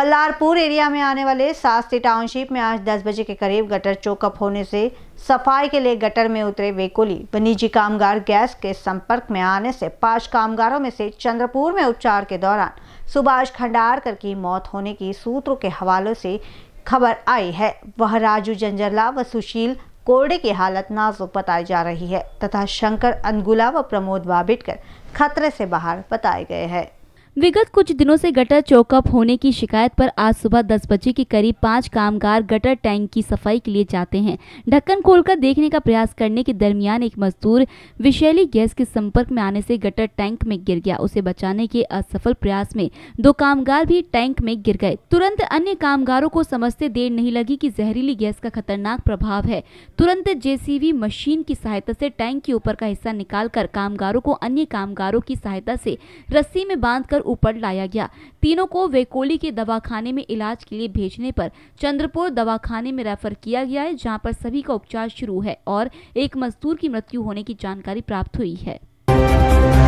Ballarpur area में आने वाले सास्ती टाउनशिप में आज 10 बजे के करीब गटर चौकअप होने से सफाई के लिए गटर में उतरे वे कुली व निजी कामगार गैस के संपर्क में आने से पांच कामगारों में से चंद्रपुर में उपचार के दौरान सुभाष खंडारकर की मौत होने की सूत्रों के हवाले से खबर आई है वह राजू जंजरला व सुशील कोरडे की हालत नाजुक बताई जा रही है तथा शंकर अंगुला व प्रमोद बाबिटकर खतरे से बाहर बताए गए हैं विगत कुछ दिनों से गटर चौकअप होने की शिकायत पर आज सुबह दस बजे के करीब पांच कामगार गटर टैंक की सफाई के लिए जाते हैं ढक्कन खोलकर देखने का प्रयास करने के दरमियान एक मजदूर विषैली गैस के संपर्क में आने से गटर टैंक में गिर गया उसे बचाने के असफल प्रयास में दो कामगार भी टैंक में गिर गए तुरंत अन्य कामगारों को समझते देर नहीं लगी की जहरीली गैस का खतरनाक प्रभाव है तुरंत जेसीबी मशीन की सहायता से टैंक के ऊपर का हिस्सा निकाल कामगारों को अन्य कामगारों की सहायता से रस्सी में बांध कर ऊपर लाया गया तीनों को वेकोली के दवाखाने में इलाज के लिए भेजने पर चंद्रपुर दवाखाने में रेफर किया गया है जहां पर सभी का उपचार शुरू है और एक मजदूर की मृत्यु होने की जानकारी प्राप्त हुई है